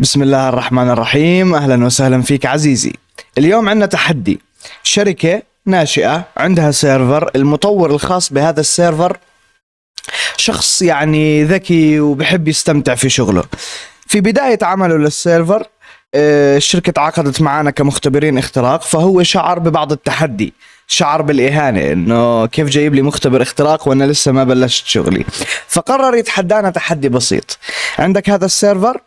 بسم الله الرحمن الرحيم اهلا وسهلا فيك عزيزي اليوم عندنا تحدي شركه ناشئه عندها سيرفر المطور الخاص بهذا السيرفر شخص يعني ذكي وبحب يستمتع في شغله في بدايه عمله للسيرفر آه، الشركة تعاقدت معنا كمختبرين اختراق فهو شعر ببعض التحدي شعر بالإهانة إنه كيف جايب لي مختبر اختراق وأنا لسه ما بلشت شغلي فقرر يتحدانا تحدي بسيط عندك هذا السيرفر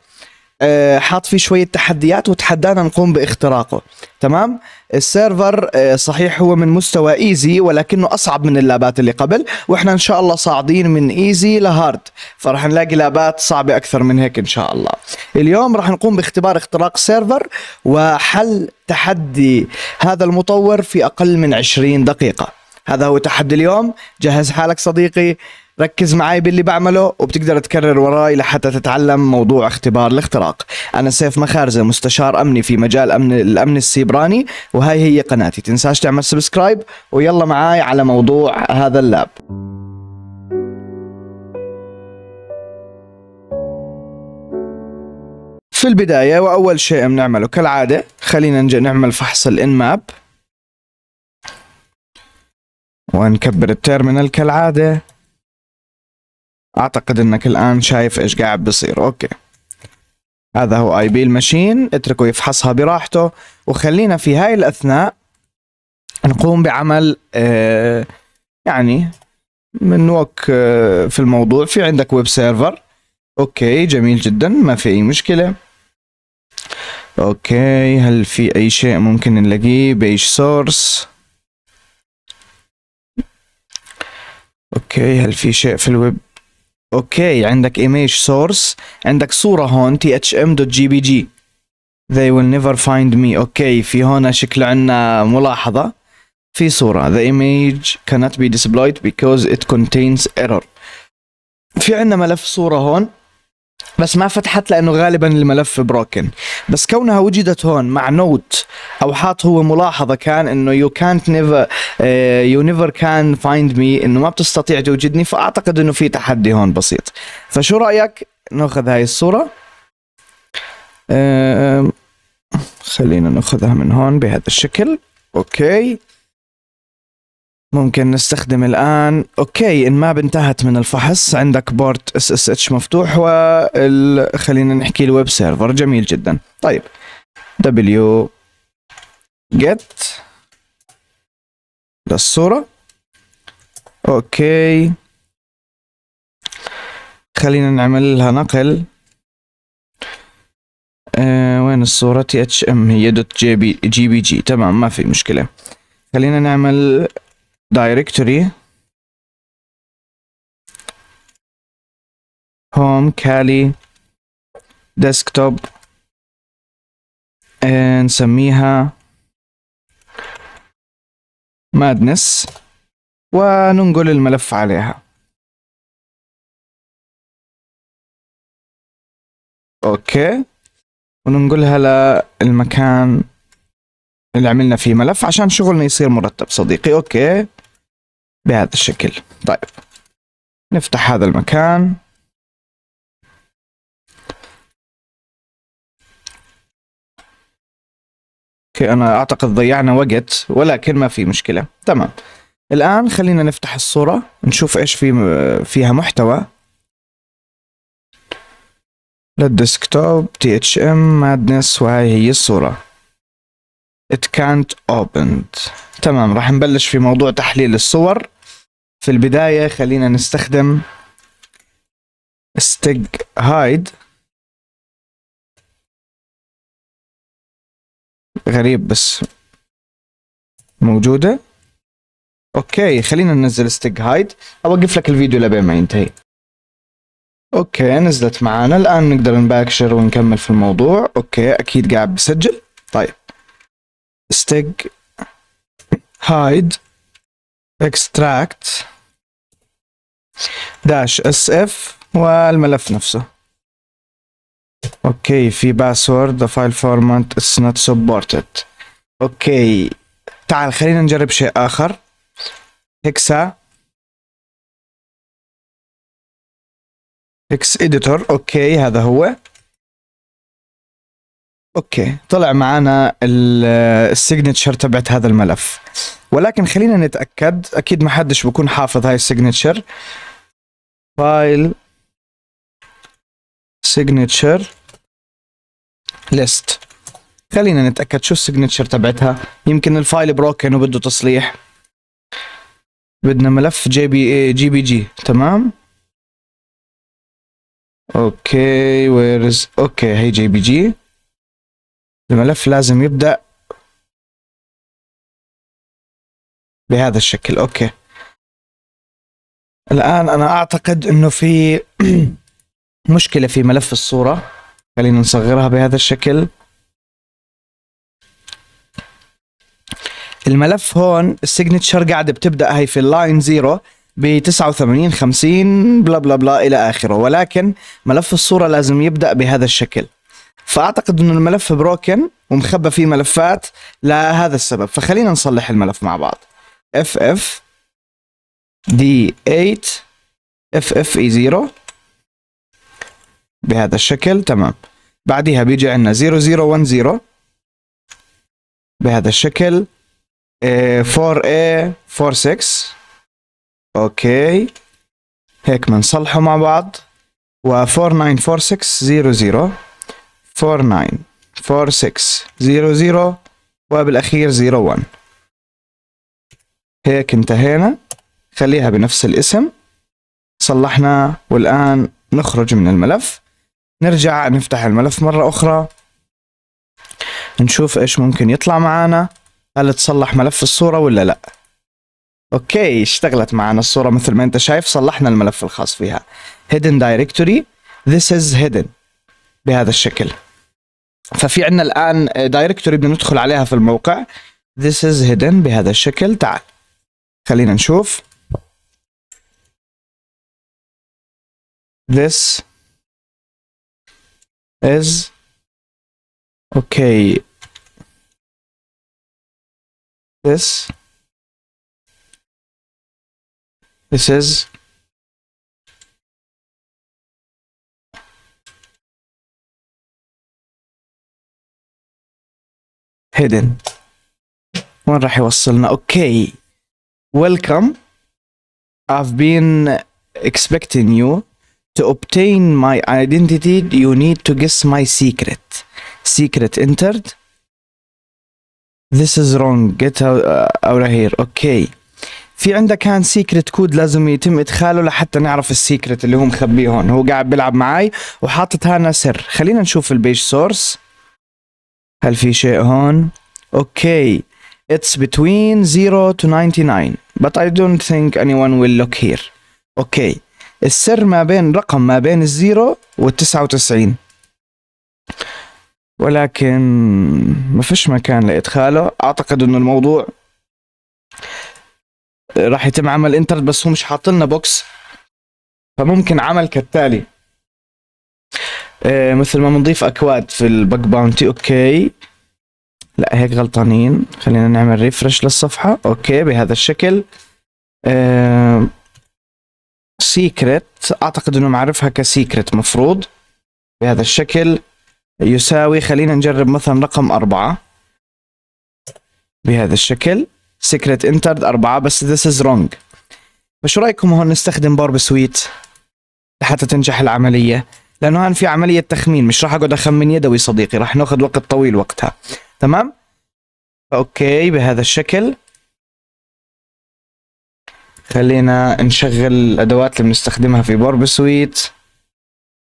آه، حاط فيه شويه تحديات وتحدانا نقوم باختراقه تمام السيرفر آه، صحيح هو من مستوى ايزي ولكنه اصعب من اللابات اللي قبل واحنا ان شاء الله صاعدين من ايزي لهارد فراح نلاقي لابات صعبه اكثر من هيك ان شاء الله اليوم راح نقوم باختبار اختراق سيرفر وحل تحدي هذا المطور في اقل من 20 دقيقه هذا هو تحدي اليوم جهز حالك صديقي ركز معي باللي بعمله وبتقدر تكرر وراي لحتى تتعلم موضوع اختبار الاختراق أنا سيف مخارزة مستشار أمني في مجال أمن الأمن السيبراني وهاي هي قناتي تنساش تعمل سبسكرايب ويلا معاي على موضوع هذا اللاب في البداية وأول شيء بنعمله كالعادة خلينا نجي نعمل فحص الان ماب ونكبر التيرمينال كالعادة اعتقد انك الان شايف ايش قاعد بصير اوكي هذا هو اي بي المشين اتركه يفحصها براحته وخلينا في هاي الاثناء نقوم بعمل آه يعني بنوك آه في الموضوع في عندك ويب سيرفر اوكي جميل جدا ما في اي مشكله اوكي هل في اي شيء ممكن نلاقيه بيج سورس اوكي هل في شيء في الويب اوكي عندك ايميج سورس عندك صورة هون تي اتش ام دوت جي بي جي they will never find me اوكي في هون شكل عندنا ملاحظة في صورة the image cannot be displayed because it contains error في عندنا ملف صورة هون بس ما فتحت لانه غالبا الملف بروكن بس كونها وجدت هون مع نوت او حاط هو ملاحظه كان انه يو كانت نيفر يو نيفر كان فايند مي انه ما بتستطيع توجدني فاعتقد انه في تحدي هون بسيط فشو رايك ناخذ هاي الصوره آه، خلينا ناخذها من هون بهذا الشكل اوكي ممكن نستخدم الآن أوكي إن ماب انتهت من الفحص عندك بورت اس اس اتش مفتوح و خلينا نحكي الويب سيرفر جميل جدا طيب دبليو جيت للصورة أوكي خلينا نعمل لها نقل أه وين الصورة تي اتش ام هي دوت جي بي جي بي جي تمام ما في مشكلة خلينا نعمل دايركتوري هوم كالي ديسكتوب نسميها مادنس وننقل الملف عليها اوكي وننقلها للمكان اللي عملنا فيه ملف عشان شغلنا يصير مرتب صديقي اوكي بهذا الشكل طيب نفتح هذا المكان اوكي انا اعتقد ضيعنا وقت ولكن ما في مشكله تمام الان خلينا نفتح الصوره نشوف ايش في فيها محتوى للديسكتوب تي اتش ام مادنس وهاي هي الصوره it can't opened تمام راح نبلش في موضوع تحليل الصور في البداية خلينا نستخدم steg hide غريب بس موجودة اوكي خلينا ننزل steg hide اوقف لك الفيديو لبين ما ينتهي اوكي نزلت معانا الان نقدر نباكشر ونكمل في الموضوع اوكي اكيد قاعد بسجل طيب steg hide extract داش اس اف والملف نفسه اوكي في باسورد ذا فايل فورمات اتس نوت سبورتد اوكي تعال خلينا نجرب شيء اخر هكسا هكس اديتور اوكي هذا هو اوكي طلع معنا السيجنتشر تبعت هذا الملف ولكن خلينا نتاكد اكيد ما حدش بكون حافظ هاي السيجنتشر فايل سيجنتشر ليست خلينا نتاكد شو السيجنتشر تبعتها يمكن الفايل بروكن وبده تصليح بدنا ملف جي بي اي جي بي جي تمام اوكي ويرز اوكي هي جي بي جي الملف لازم يبدأ بهذا الشكل اوكي الان انا اعتقد انه في مشكلة في ملف الصورة خلينا نصغرها بهذا الشكل الملف هون السيجنتشر قاعدة بتبدأ هي في اللاين زيرو ب 89 50 بلا بلا بلا إلى آخره ولكن ملف الصورة لازم يبدأ بهذا الشكل فاعتقد انه الملف بروكن ومخبى فيه ملفات لهذا السبب فخلينا نصلح الملف مع بعض اف اف دي 8 اف اف اي 0 بهذا الشكل تمام بعدها بيجي عندنا 0010 بهذا الشكل 4A 46 اوكي هيك بنصلحه مع بعض و 494600 00 وبالأخير 01 هيك انتهينا خليها بنفس الاسم صلحنا والآن نخرج من الملف نرجع نفتح الملف مرة أخرى نشوف إيش ممكن يطلع معانا هل تصلح ملف الصورة ولا لأ أوكي اشتغلت معانا الصورة مثل ما أنت شايف صلحنا الملف الخاص فيها hidden directory this is hidden بهذا الشكل ففي عندنا الان دايركتوري بدنا ندخل عليها في الموقع this is hidden بهذا الشكل تعال خلينا نشوف this is okay this this is هيدن وين راح يوصلنا اوكي ويلكم I've been expecting you to obtain my identity you need to guess my secret secret entered this is wrong get out uh, of here اوكي في عندك كان سيكريت كود لازم يتم ادخاله لحتى نعرف السيكريت اللي هو مخبيه هون هو قاعد بيلعب معي وحاطط هنا سر خلينا نشوف البيج سورس هل في شيء هون اوكي It's between 0 to 99 but I don't think anyone will look here اوكي السر ما بين رقم ما بين الزيرو وال 99 ولكن ما فيش مكان لإدخاله أعتقد إنه الموضوع راح يتم عمل انترنت بس هو مش حاطلنا بوكس فممكن عمل كالتالي آه، مثل ما بنضيف اكواد في الباك باونتي اوكي لا هيك غلطانين خلينا نعمل ريفرش للصفحة اوكي بهذا الشكل سيكريت آه، اعتقد انه معرفها كسيكريت مفروض بهذا الشكل يساوي خلينا نجرب مثلا رقم أربعة بهذا الشكل سيكريت انترد أربعة بس this is wrong فشو رأيكم هون نستخدم بارب سويت لحتى تنجح العملية لانه هان في عمليه تخمين مش راح اقعد اخمن يدوي صديقي راح ناخذ وقت طويل وقتها تمام اوكي بهذا الشكل خلينا نشغل الادوات اللي بنستخدمها في بورب سويت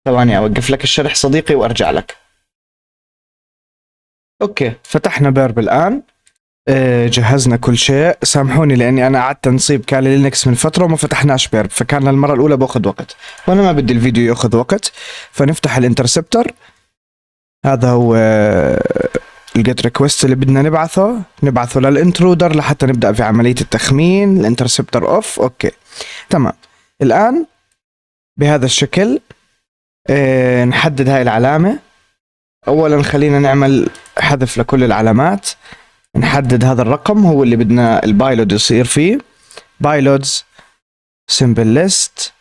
ثواني اوقف لك الشرح صديقي وارجع لك اوكي فتحنا بيرب الان آه، جهزنا كل شيء سامحوني لاني انا قعدت نصيب كان لينكس من فتره وما فتحناش بيرب فكان المره الاولى باخذ وقت وانا ما بدي الفيديو ياخذ وقت فنفتح الانترسبتر هذا هو آه، الجيت ريكوست اللي بدنا نبعثه نبعثه للانترودر لحتى نبدا في عمليه التخمين الانترسبتر اوف اوكي تمام الان بهذا الشكل آه، نحدد هاي العلامه اولا خلينا نعمل حذف لكل العلامات نحدد هذا الرقم هو اللي بدنا البايلود يصير فيه بايلودز سمبل ليست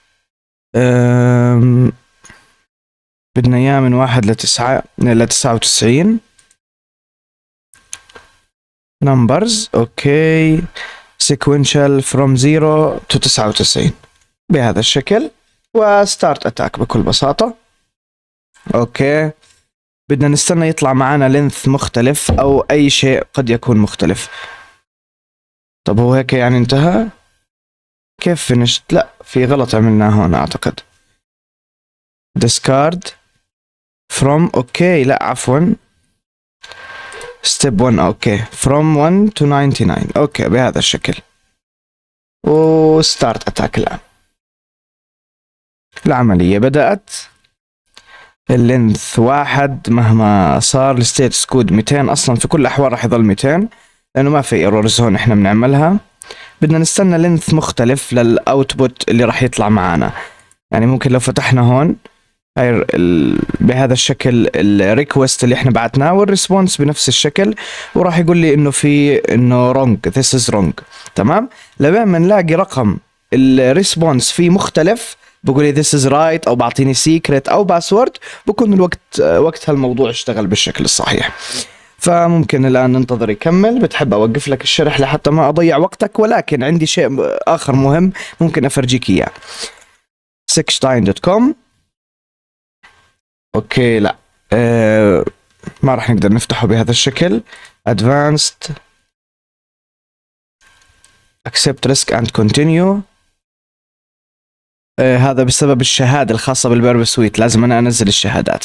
بدنا اياه من واحد لتسعة لتسعة وتسعين نمبرز اوكي سيكونشال فروم 0 to 99 بهذا الشكل وستارت اتاك بكل بساطة اوكي بدنا نستنى يطلع معنا لينث مختلف او اي شيء قد يكون مختلف طب هو هيك يعني انتهى كيف فينشت لا في غلط عملناه هون اعتقد discard from اوكي okay. لا عفوا step 1 اوكي okay. from 1 to 99 اوكي okay. بهذا الشكل وستارت اتاك الان العملية بدأت اللينث واحد مهما صار الستيتس كود 200 اصلا في كل الاحوال راح يضل 200 لانه ما في ايرورز هون احنا بنعملها بدنا نستنى لينث مختلف للاوتبوت اللي راح يطلع معانا يعني ممكن لو فتحنا هون هاي بهذا الشكل الريكوست اللي احنا بعتناه والريسبونس بنفس الشكل وراح يقول لي انه في انه رونج ذس از رونج تمام لبين ما نلاقي رقم الريسبونس فيه مختلف بقولي ذيس از رايت او بعطيني سيكريت او باسورد بكون الوقت آه، وقتها الموضوع اشتغل بالشكل الصحيح فممكن الان ننتظر يكمل بتحب اوقف لك الشرح لحتى ما اضيع وقتك ولكن عندي شيء اخر مهم ممكن افرجيك اياه سكشتاين دوت كوم اوكي لا أه ما راح نقدر نفتحه بهذا الشكل ادفانسد accept risk and continue آه، هذا بسبب الشهادة الخاصة بالبيرب سويت لازم أنا أنزل الشهادات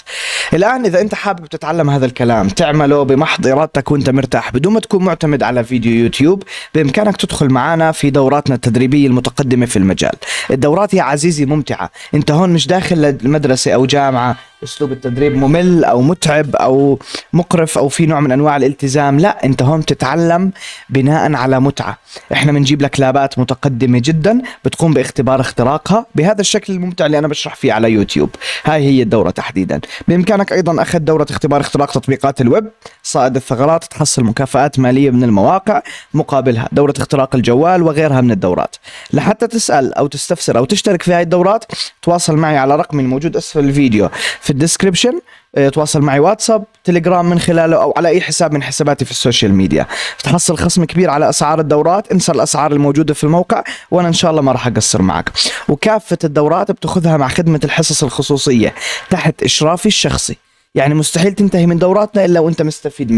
الآن إذا أنت حابب تتعلم هذا الكلام تعمله بمحض إرادتك وأنت مرتاح بدون ما تكون معتمد على فيديو يوتيوب بإمكانك تدخل معنا في دوراتنا التدريبية المتقدمة في المجال الدورات يا عزيزي ممتعة أنت هون مش داخل مدرسة أو جامعة اسلوب التدريب ممل او متعب او مقرف او في نوع من انواع الالتزام لا انت هون تتعلم بناء على متعه احنا بنجيب لك لابات متقدمه جدا بتقوم باختبار اختراقها بهذا الشكل الممتع اللي انا بشرح فيه على يوتيوب هاي هي الدوره تحديدا بامكانك ايضا اخذ دوره اختبار اختراق تطبيقات الويب صائد الثغرات تحصل مكافآت ماليه من المواقع مقابلها دوره اختراق الجوال وغيرها من الدورات لحتى تسال او تستفسر او تشترك في هاي الدورات تواصل معي على رقمي الموجود اسفل الفيديو في الديسكربشن آه، تواصل معي واتساب تليجرام من خلاله او على اي حساب من حساباتي في السوشيال ميديا تحصل خصم كبير على اسعار الدورات انسى الاسعار الموجوده في الموقع وانا ان شاء الله ما راح اقصر معك وكافه الدورات بتاخذها مع خدمه الحصص الخصوصيه تحت اشرافي الشخصي يعني مستحيل تنتهي من دوراتنا الا وانت مستفيد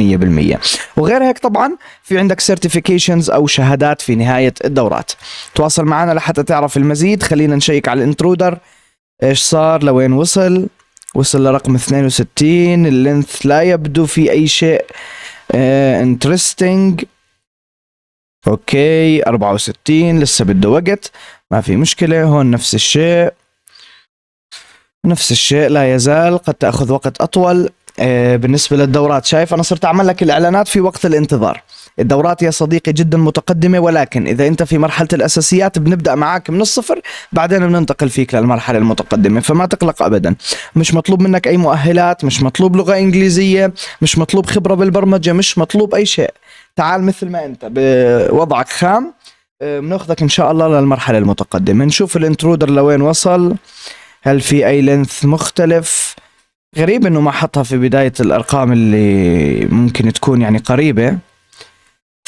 100% وغير هيك طبعا في عندك سيرتيفيكيشنز او شهادات في نهايه الدورات تواصل معنا لحتى تعرف المزيد خلينا نشيك على الانترودر ايش صار لوين وصل وصل لرقم 62 اللينث لا يبدو في أي شيء انترستنج اوكي 64 لسه بده وقت ما في مشكلة هون نفس الشيء نفس الشيء لا يزال قد تأخذ وقت أطول آه، بالنسبة للدورات شايف أنا صرت أعمل لك الإعلانات في وقت الانتظار الدورات يا صديقي جدا متقدمه ولكن اذا انت في مرحله الاساسيات بنبدا معك من الصفر بعدين بننتقل فيك للمرحله المتقدمه فما تقلق ابدا مش مطلوب منك اي مؤهلات مش مطلوب لغه انجليزيه مش مطلوب خبره بالبرمجه مش مطلوب اي شيء تعال مثل ما انت بوضعك خام آه، بناخذك ان شاء الله للمرحله المتقدمه نشوف الانترودر لوين وصل هل في اي لينث مختلف غريب انه ما حطها في بدايه الارقام اللي ممكن تكون يعني قريبه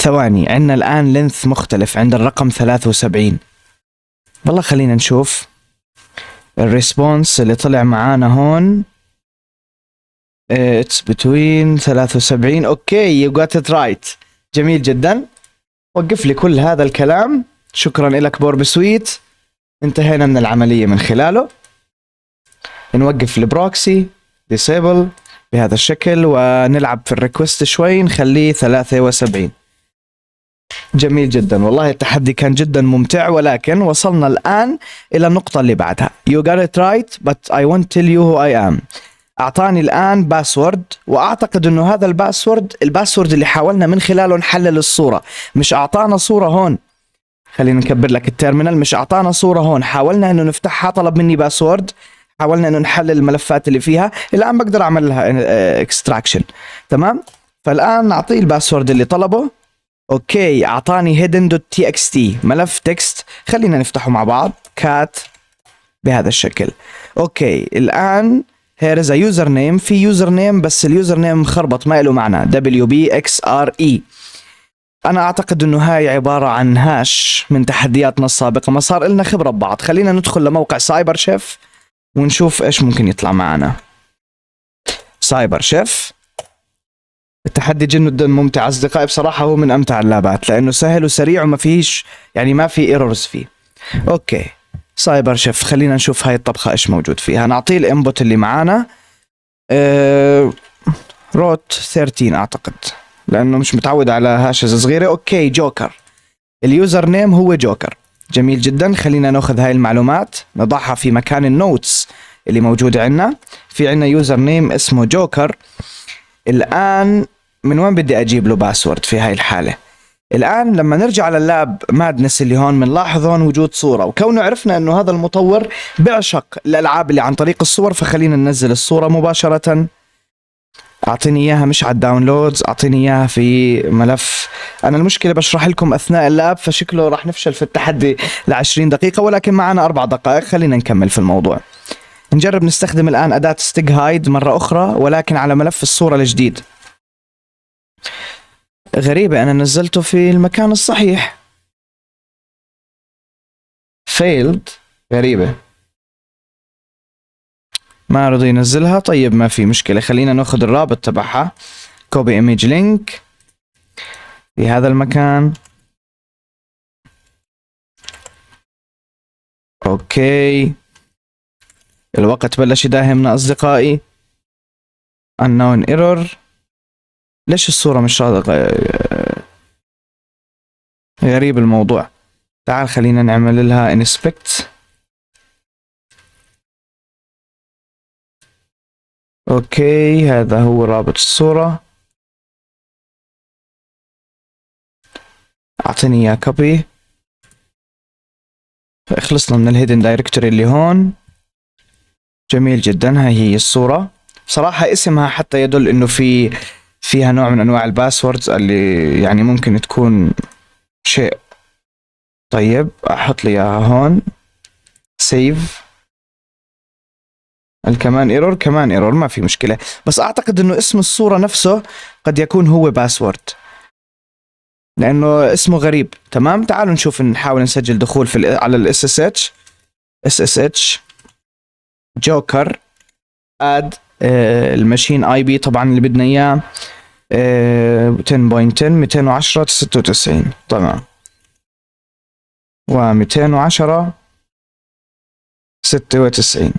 ثواني عندنا الآن لينث مختلف عند الرقم 73 والله خلينا نشوف الريسبونس اللي طلع معانا هون اتس بتوين 73 اوكي يو جات ات رايت جميل جدا وقف لي كل هذا الكلام شكرا لك بورب سويت انتهينا من العملية من خلاله نوقف البروكسي ديسيبل بهذا الشكل ونلعب في الريكوست شوي نخليه 73 جميل جدا والله التحدي كان جدا ممتع ولكن وصلنا الآن إلى النقطة اللي بعدها You got it right but I won't tell you who I am أعطاني الآن باسورد وأعتقد أنه هذا الباسورد الباسورد اللي حاولنا من خلاله نحلل الصورة مش أعطانا صورة هون خلينا نكبر لك التيرمينال مش أعطانا صورة هون حاولنا أنه نفتحها طلب مني باسورد حاولنا أنه نحلل الملفات اللي فيها الآن بقدر أعمل لها اكستراكشن آه، تمام فالآن نعطيه الباسورد اللي طلبه اوكي اعطاني هيدن دوت تي اكس تي ملف تكست خلينا نفتحه مع بعض كات بهذا الشكل اوكي الان هير از يوزر نيم في يوزر نيم بس اليوزر نيم مخربط ما له معنى دبليو بي اكس ار اي انا اعتقد انه هاي عباره عن هاش من تحدياتنا السابقه ما صار لنا خبره ببعض خلينا ندخل لموقع سايبر شيف ونشوف ايش ممكن يطلع معنا سايبر شيف التحدي جدا ممتع اصدقائي بصراحه هو من امتع اللعبات لانه سهل وسريع وما فيش يعني ما في ايرورز فيه اوكي سايبر شيف خلينا نشوف هاي الطبخه ايش موجود فيها نعطيه الانبوت اللي معانا أه... روت 13 اعتقد لانه مش متعود على هاشز صغيره اوكي جوكر اليوزر نيم هو جوكر جميل جدا خلينا ناخذ هاي المعلومات نضعها في مكان النوتس اللي موجود عندنا في عندنا يوزر نيم اسمه جوكر الان من وين بدي اجيب له باسورد في هاي الحاله الان لما نرجع اللاب مادنس اللي هون بنلاحظ هون وجود صوره وكونه عرفنا انه هذا المطور بيعشق الالعاب اللي عن طريق الصور فخلينا ننزل الصوره مباشره اعطيني اياها مش على الداونلودز اعطيني اياها في ملف انا المشكله بشرح لكم اثناء اللاب فشكله راح نفشل في التحدي ل 20 دقيقه ولكن معنا اربع دقائق خلينا نكمل في الموضوع نجرب نستخدم الان اداه ستيج هايد مره اخرى ولكن على ملف الصوره الجديد غريبة أنا نزلته في المكان الصحيح فيلد غريبة ما رضي ينزلها طيب ما في مشكلة خلينا ناخذ الرابط تبعها كوبي ايميج لينك في هذا المكان اوكي الوقت بلش يداهمنا اصدقائي unknown error ليش الصورة مش راضية غريب الموضوع تعال خلينا نعمل لها انسبكت اوكي هذا هو رابط الصورة اعطيني اياه كوبي خلصنا من الهيدن دايركتوري اللي هون جميل جدا هاي هي الصورة صراحة اسمها حتى يدل انه في فيها نوع من انواع الباسوردز اللي يعني ممكن تكون شيء طيب احط لي اياها هون سيف الكمان ايرور كمان ايرور ما في مشكله بس اعتقد انه اسم الصوره نفسه قد يكون هو باسورد لانه اسمه غريب تمام تعالوا نشوف نحاول نسجل دخول في على الاس اس اتش اس اس اتش جوكر اد آه، الماشين اي بي طبعا اللي بدنا اياه 10.10 210 96 تمام و210 96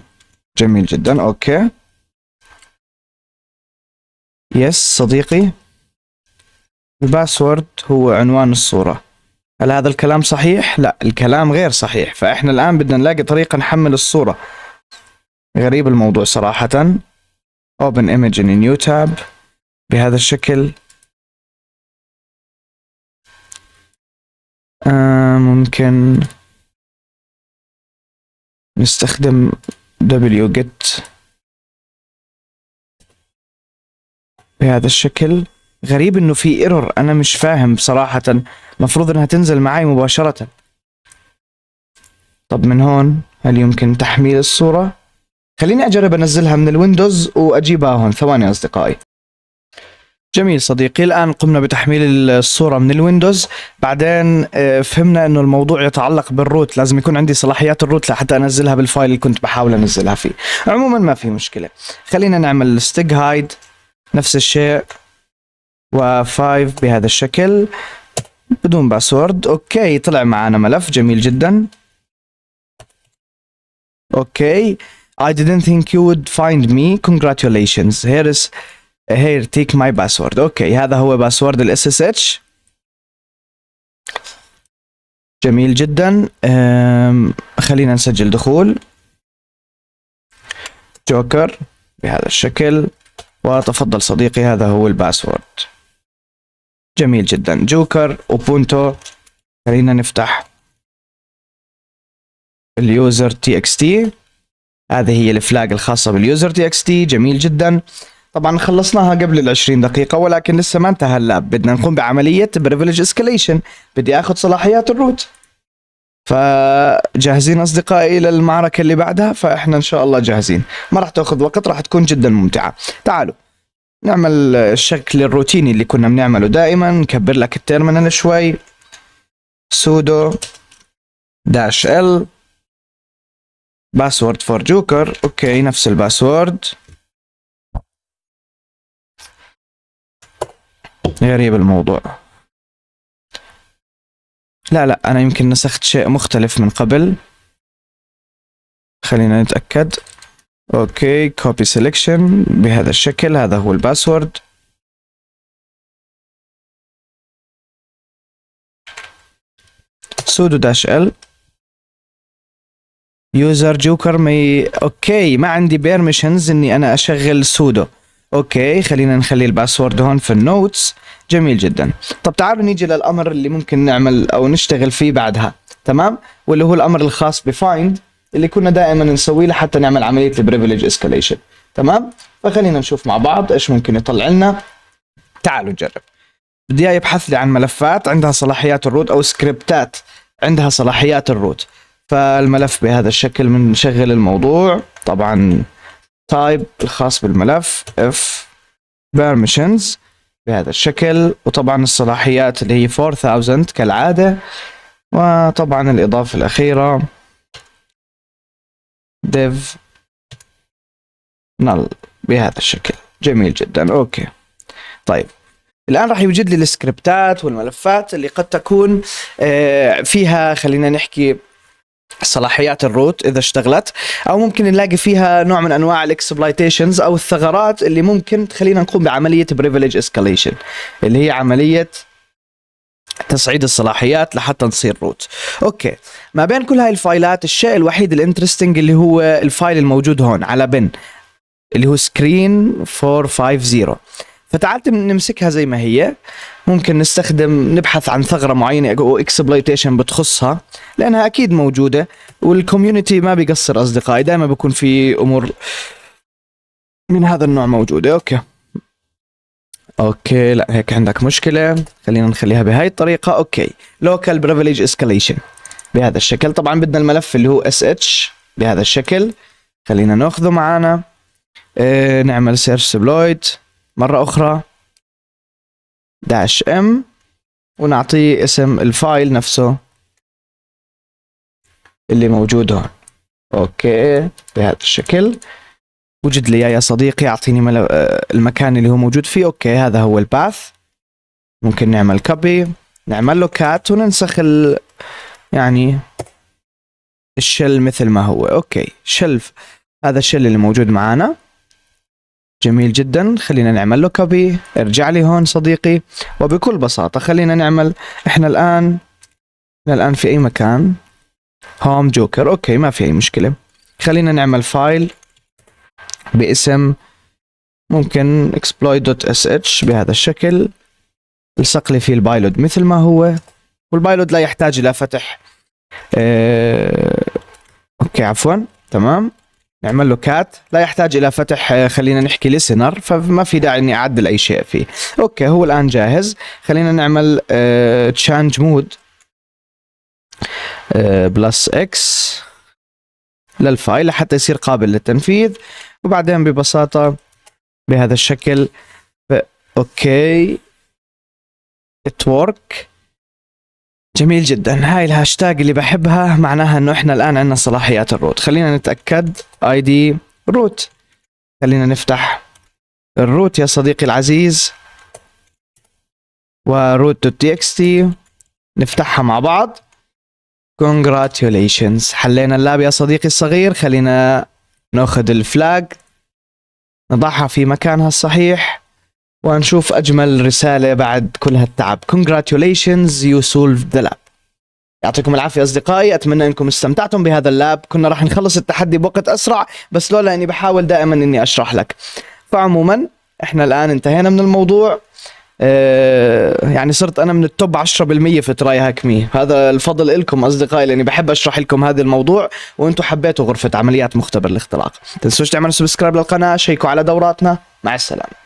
جميل جدا اوكي يس صديقي الباسورد هو عنوان الصورة هل هذا الكلام صحيح؟ لا الكلام غير صحيح فإحنا الآن بدنا نلاقي طريقة نحمل الصورة غريب الموضوع صراحة open image in a new tab بهذا الشكل آه ممكن نستخدم wget بهذا الشكل غريب انه في ايرور انا مش فاهم بصراحة المفروض انها تنزل معي مباشرة طب من هون هل يمكن تحميل الصورة خليني أجرب أنزلها من الويندوز وأجيبها هون ثواني أصدقائي جميل صديقي الآن قمنا بتحميل الصورة من الويندوز بعدين آه، فهمنا أنه الموضوع يتعلق بالروت لازم يكون عندي صلاحيات الروت لحتى أنزلها بالفايل اللي كنت بحاول أنزلها فيه عموما ما في مشكلة خلينا نعمل ستيج هايد نفس الشيء و5 بهذا الشكل بدون باسورد اوكي طلع معنا ملف جميل جدا اوكي I didn't think you would find me congratulations here is here take my password اوكي هذا هو باسورد الاس اس اتش جميل جدا خلينا نسجل دخول جوكر بهذا الشكل وتفضل صديقي هذا هو الباسورد جميل جدا جوكر اوبونتو خلينا نفتح اليوزر تي اكس تي هذه هي الفلاج الخاصه باليوزر تي اكس تي جميل جدا طبعا خلصناها قبل ال 20 دقيقة ولكن لسه ما انتهى اللاب بدنا نقوم بعملية بريفليج اسكليشن بدي اخذ صلاحيات الروت فجاهزين اصدقائي للمعركة اللي بعدها فاحنا ان شاء الله جاهزين ما راح تاخذ وقت راح تكون جدا ممتعة تعالوا نعمل الشكل الروتيني اللي كنا بنعمله دائما نكبر لك التيرمينال شوي سودو داش ال باسورد فور جوكر اوكي نفس الباسورد غريب الموضوع لا لا انا يمكن نسخت شيء مختلف من قبل خلينا نتأكد اوكي كوبي سيلكشن بهذا الشكل هذا هو الباسورد sudo dash l يوزر جوكر مي اوكي ما عندي بيرميشنز اني انا اشغل سودو اوكي خلينا نخلي الباسورد هون في النوتس جميل جدا طب تعالوا نيجي للامر اللي ممكن نعمل او نشتغل فيه بعدها تمام واللي هو الامر الخاص بفايند اللي كنا دائما نسويه لحتى نعمل عمليه البريفليج اسكاليشن تمام فخلينا نشوف مع بعض ايش ممكن يطلع لنا تعالوا نجرب بدي اياه يبحث لي عن ملفات عندها صلاحيات الروت او سكريبتات عندها صلاحيات الروت فالملف بهذا الشكل بنشغل الموضوع طبعا تايب الخاص بالملف اف permissions بهذا الشكل وطبعا الصلاحيات اللي هي 4000 كالعادة وطبعا الإضافة الأخيرة div null بهذا الشكل جميل جدا أوكي طيب الآن راح يوجد لي السكريبتات والملفات اللي قد تكون آه، فيها خلينا نحكي صلاحيات الروت اذا اشتغلت او ممكن نلاقي فيها نوع من انواع الاكسبلايتيشنز او الثغرات اللي ممكن تخلينا نقوم بعمليه بريفليج اسكاليشن اللي هي عمليه تصعيد الصلاحيات لحتى نصير روت اوكي ما بين كل هاي الفايلات الشيء الوحيد الانترستنج اللي هو الفايل الموجود هون على بن اللي هو سكرين 450 فتعالت نمسكها زي ما هي ممكن نستخدم نبحث عن ثغرة معينة أو إكسبلايتيشن بتخصها لأنها أكيد موجودة والكوميونتي ما بيقصر أصدقائي دائما بيكون في أمور من هذا النوع موجودة أوكي اوكي لا هيك عندك مشكله خلينا نخليها بهاي الطريقه اوكي لوكال بريفليج اسكاليشن بهذا الشكل طبعا بدنا الملف اللي هو اس اتش بهذا الشكل خلينا ناخذه معنا آه نعمل سيرش سبلويت مرة أخرى داش ام ونعطيه اسم الفايل نفسه اللي موجود هون اوكي بهذا الشكل وجد لي يا صديقي اعطيني آه، المكان اللي هو موجود فيه اوكي هذا هو الباث ممكن نعمل كوبي نعمل له كات وننسخ ال... يعني الشل مثل ما هو اوكي شلف هذا الشل اللي موجود معانا جميل جدا خلينا نعمل له كوبي ارجع لي هون صديقي وبكل بساطة خلينا نعمل احنا الآن احنا الآن في أي مكان هوم جوكر اوكي ما في أي مشكلة خلينا نعمل فايل باسم ممكن exploit.sh بهذا الشكل الصق لي فيه البايلود مثل ما هو والبايلود لا يحتاج إلى فتح اه اوكي عفوا تمام نعمل له كات لا يحتاج الى فتح آه، خلينا نحكي لسنر فما في داعي اني اعدل اي شيء فيه اوكي هو الان جاهز خلينا نعمل تشانج مود بلس اكس للفايل لحتى يصير قابل للتنفيذ وبعدين ببساطه بهذا الشكل اوكي ات جميل جدا هاي الهاشتاج اللي بحبها معناها انه احنا الان عندنا صلاحيات الروت خلينا نتاكد اي دي روت خلينا نفتح الروت يا صديقي العزيز وروت دوت تي اكس تي نفتحها مع بعض كونجراتيوليشنز حلينا اللاب يا صديقي الصغير خلينا ناخذ الفلاج نضعها في مكانها الصحيح ونشوف اجمل رساله بعد كل هالتعب congratulations you solved the lab يعطيكم العافية أصدقائي أتمنى أنكم استمتعتم بهذا اللاب كنا راح نخلص التحدي بوقت أسرع بس لولا أني بحاول دائما أني أشرح لك فعموما إحنا الآن انتهينا من الموضوع أه يعني صرت انا من التوب 10% في تراي هاكمي هذا الفضل لكم اصدقائي لاني بحب اشرح لكم هذا الموضوع وأنتوا حبيتوا غرفه عمليات مختبر الاختراق تنسوش تعملوا سبسكرايب للقناه شيكوا على دوراتنا مع السلامه